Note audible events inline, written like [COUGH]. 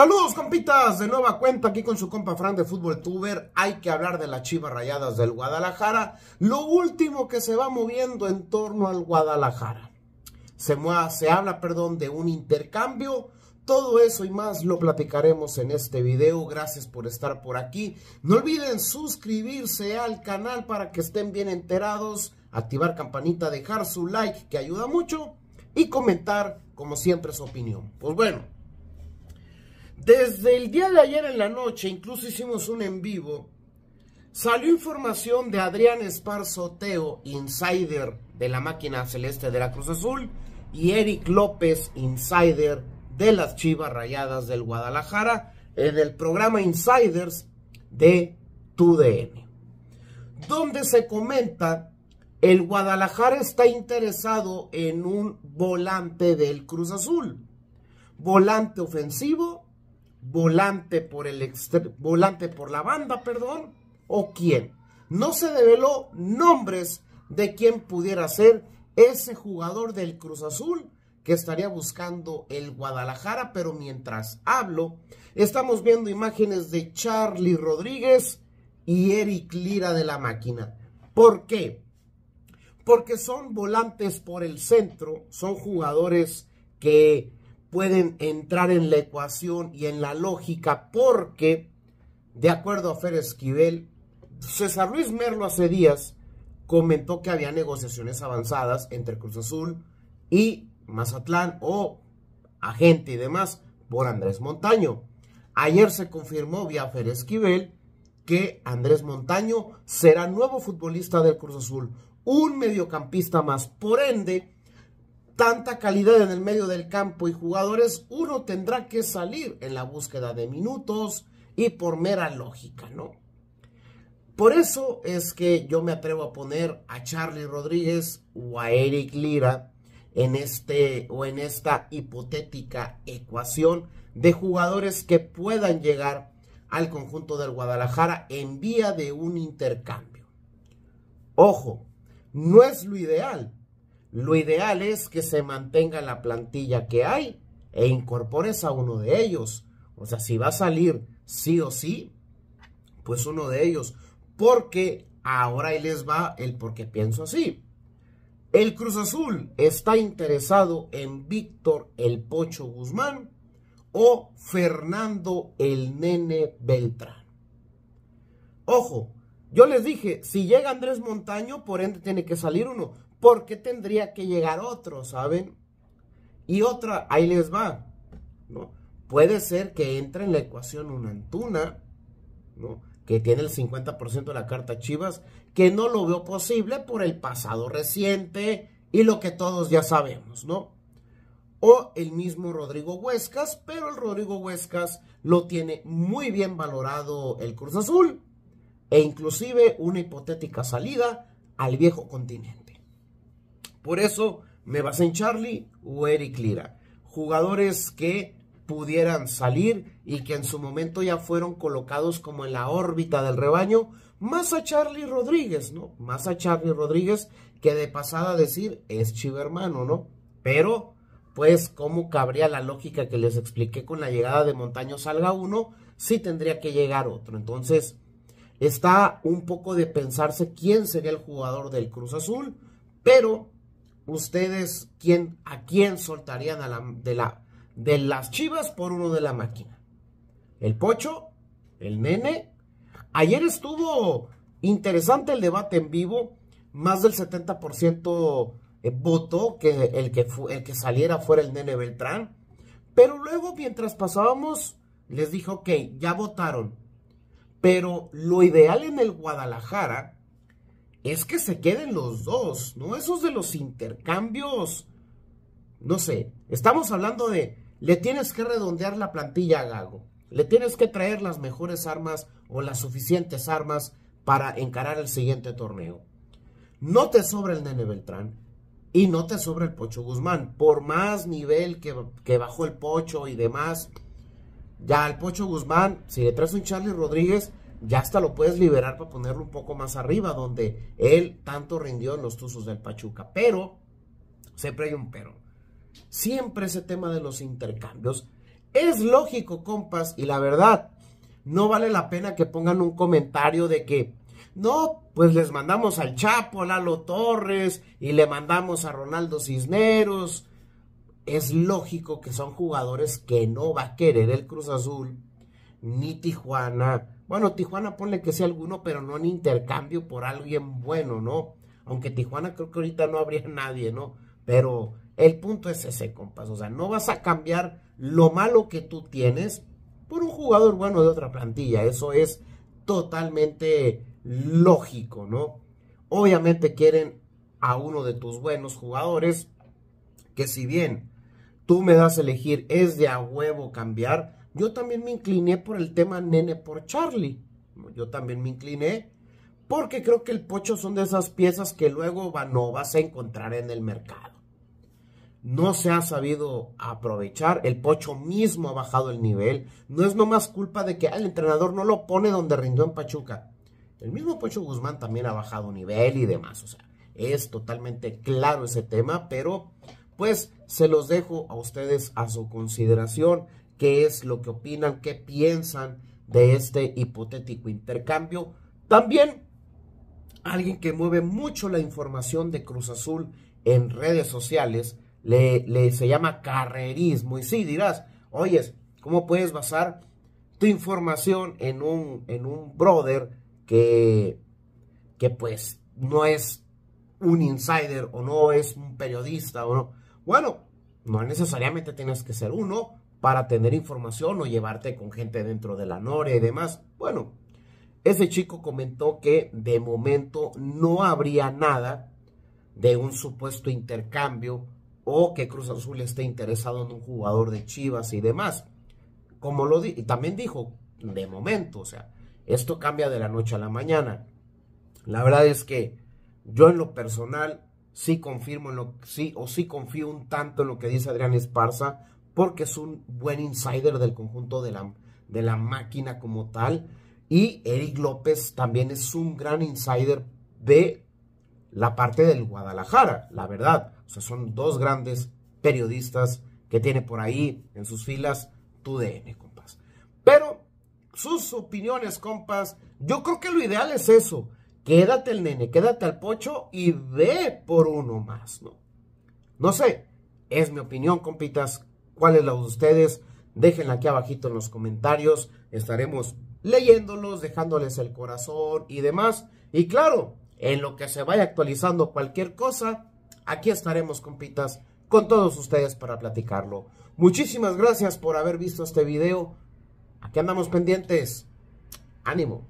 Saludos compitas, de nueva cuenta aquí con su compa Fran de Fútbol Tuber. Hay que hablar de las Chivas Rayadas del Guadalajara. Lo último que se va moviendo en torno al Guadalajara. Se, se habla, perdón, de un intercambio. Todo eso y más lo platicaremos en este video. Gracias por estar por aquí. No olviden suscribirse al canal para que estén bien enterados. Activar campanita, dejar su like que ayuda mucho. Y comentar, como siempre, su opinión. Pues bueno. Desde el día de ayer en la noche, incluso hicimos un en vivo, salió información de Adrián Teo insider de la máquina celeste de la Cruz Azul, y Eric López, insider de las Chivas Rayadas del Guadalajara, en el programa Insiders de TUDN, donde se comenta el Guadalajara está interesado en un volante del Cruz Azul, volante ofensivo volante por el volante por la banda, perdón, o quién. No se develó nombres de quién pudiera ser ese jugador del Cruz Azul que estaría buscando el Guadalajara, pero mientras hablo, estamos viendo imágenes de Charlie Rodríguez y Eric Lira de la máquina. ¿Por qué? Porque son volantes por el centro, son jugadores que pueden entrar en la ecuación y en la lógica porque, de acuerdo a Fer Esquivel, César Luis Merlo hace días comentó que había negociaciones avanzadas entre Cruz Azul y Mazatlán o agente y demás por Andrés Montaño. Ayer se confirmó vía Fer Esquivel que Andrés Montaño será nuevo futbolista del Cruz Azul, un mediocampista más. Por ende, tanta calidad en el medio del campo y jugadores, uno tendrá que salir en la búsqueda de minutos y por mera lógica, ¿no? Por eso es que yo me atrevo a poner a charly Rodríguez o a Eric Lira en este o en esta hipotética ecuación de jugadores que puedan llegar al conjunto del Guadalajara en vía de un intercambio. Ojo, no es lo ideal, lo ideal es que se mantenga la plantilla que hay e incorpores a uno de ellos. O sea, si va a salir sí o sí, pues uno de ellos. Porque ahora ahí les va el porque pienso así. El Cruz Azul está interesado en Víctor el Pocho Guzmán o Fernando el Nene Beltrán. Ojo, yo les dije, si llega Andrés Montaño, por ende tiene que salir uno porque tendría que llegar otro, ¿saben? Y otra, ahí les va, ¿no? Puede ser que entre en la ecuación una Antuna, ¿no? Que tiene el 50% de la carta Chivas, que no lo veo posible por el pasado reciente y lo que todos ya sabemos, ¿no? O el mismo Rodrigo Huescas, pero el Rodrigo Huescas lo tiene muy bien valorado el Cruz Azul e inclusive una hipotética salida al viejo continente. Por eso me basé en Charlie o Eric Lira. Jugadores que pudieran salir y que en su momento ya fueron colocados como en la órbita del rebaño, más a Charlie Rodríguez, ¿no? Más a Charlie Rodríguez que de pasada decir es chivermano, ¿no? Pero, pues, ¿cómo cabría la lógica que les expliqué con la llegada de Montaño salga uno? Sí tendría que llegar otro. Entonces, está un poco de pensarse quién sería el jugador del Cruz Azul, pero ustedes quién, a quién soltarían a la, de, la, de las chivas por uno de la máquina. El pocho, el nene. Ayer estuvo interesante el debate en vivo. Más del 70% eh, votó que el que, el que saliera fuera el nene Beltrán. Pero luego, mientras pasábamos, les dije, ok, ya votaron. Pero lo ideal en el Guadalajara es que se queden los dos, ¿no? Esos de los intercambios, no sé, estamos hablando de, le tienes que redondear la plantilla a Gago, le tienes que traer las mejores armas o las suficientes armas para encarar el siguiente torneo. No te sobra el Nene Beltrán y no te sobra el Pocho Guzmán, por más nivel que, que bajó el Pocho y demás. Ya el Pocho Guzmán, si le traes un Charlie Rodríguez, ya hasta lo puedes liberar para ponerlo un poco más arriba, donde él tanto rindió en los Tuzos del Pachuca. Pero, siempre hay un pero. Siempre ese tema de los intercambios es lógico, compas, y la verdad, no vale la pena que pongan un comentario de que no, pues les mandamos al Chapo, a Lalo Torres y le mandamos a Ronaldo Cisneros. Es lógico que son jugadores que no va a querer el Cruz Azul, ni Tijuana, bueno, Tijuana ponle que sea alguno, pero no en intercambio por alguien bueno, ¿no? Aunque Tijuana creo que ahorita no habría [LAUGHS] nadie, ¿no? Pero el punto es ese, compas. O sea, no vas a cambiar lo malo que tú tienes por un jugador bueno de otra plantilla. Eso es totalmente lógico, ¿no? Obviamente quieren a uno de tus buenos jugadores que si bien tú me das a elegir es de a huevo cambiar, yo también me incliné por el tema Nene por Charlie. Yo también me incliné porque creo que el pocho son de esas piezas que luego no vas a encontrar en el mercado. No se ha sabido aprovechar, el pocho mismo ha bajado el nivel. No es nomás culpa de que ah, el entrenador no lo pone donde rindió en Pachuca. El mismo Pocho Guzmán también ha bajado nivel y demás. O sea, es totalmente claro ese tema, pero pues se los dejo a ustedes a su consideración qué es lo que opinan, qué piensan de este hipotético intercambio. También alguien que mueve mucho la información de Cruz Azul en redes sociales, le, se llama carrerismo. Y sí, dirás, oyes, ¿cómo puedes basar tu información en un, en un brother que, que pues no es un insider o no es un periodista o no? Bueno, no necesariamente tienes que ser uno, para tener información o llevarte con gente dentro de la Noria y demás. Bueno, ese chico comentó que de momento no habría nada de un supuesto intercambio o que Cruz Azul esté interesado en un jugador de Chivas y demás. Como lo di y también dijo, de momento, o sea, esto cambia de la noche a la mañana. La verdad es que yo en lo personal sí confirmo en lo sí o sí confío un tanto en lo que dice Adrián Esparza porque es un buen insider del conjunto de la, de la máquina como tal. Y Eric López también es un gran insider de la parte del Guadalajara, la verdad. O sea, son dos grandes periodistas que tiene por ahí en sus filas tu DN, compas. Pero sus opiniones, compas, yo creo que lo ideal es eso. Quédate el nene, quédate al pocho y ve por uno más, ¿no? No sé, es mi opinión, compitas. ¿Cuál es la de ustedes? Déjenla aquí abajito en los comentarios. Estaremos leyéndolos, dejándoles el corazón y demás. Y claro, en lo que se vaya actualizando cualquier cosa, aquí estaremos, compitas, con todos ustedes para platicarlo. Muchísimas gracias por haber visto este video. Aquí andamos pendientes. Ánimo.